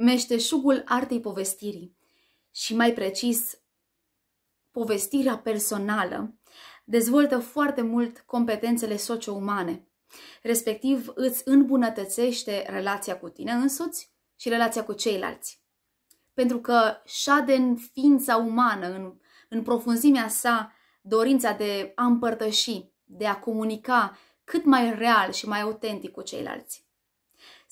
meșteșugul artei povestirii și mai precis povestirea personală dezvoltă foarte mult competențele socio-umane, respectiv îți îmbunătățește relația cu tine însuți și relația cu ceilalți. Pentru că șade în ființa umană, în, în profunzimea sa, dorința de a împărtăși, de a comunica cât mai real și mai autentic cu ceilalți.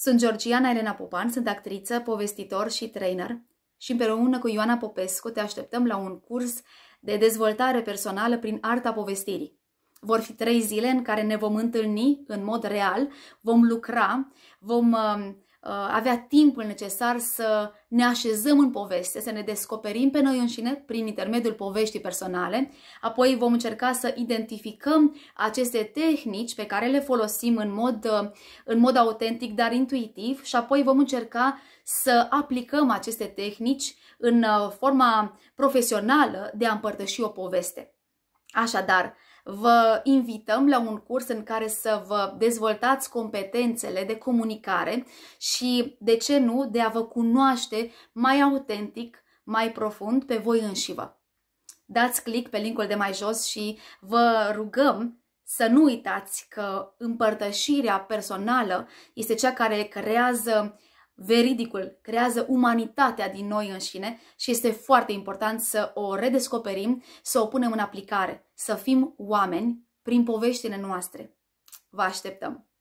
Sunt Georgiana Elena Popan, sunt actriță, povestitor și trainer și împreună cu Ioana Popescu te așteptăm la un curs de dezvoltare personală prin arta povestirii. Vor fi trei zile în care ne vom întâlni în mod real, vom lucra, vom uh, Uh, avea timpul necesar să ne așezăm în poveste, să ne descoperim pe noi înșine prin intermediul poveștii personale, apoi vom încerca să identificăm aceste tehnici pe care le folosim în mod, uh, în mod autentic, dar intuitiv și apoi vom încerca să aplicăm aceste tehnici în uh, forma profesională de a împărtăși o poveste. Așadar, Vă invităm la un curs în care să vă dezvoltați competențele de comunicare și, de ce nu, de a vă cunoaște mai autentic, mai profund pe voi înșivă. Dați click pe linkul de mai jos și vă rugăm să nu uitați că împărtășirea personală este cea care creează veridicul creează umanitatea din noi înșine și este foarte important să o redescoperim, să o punem în aplicare, să fim oameni prin poveștile noastre. Vă așteptăm!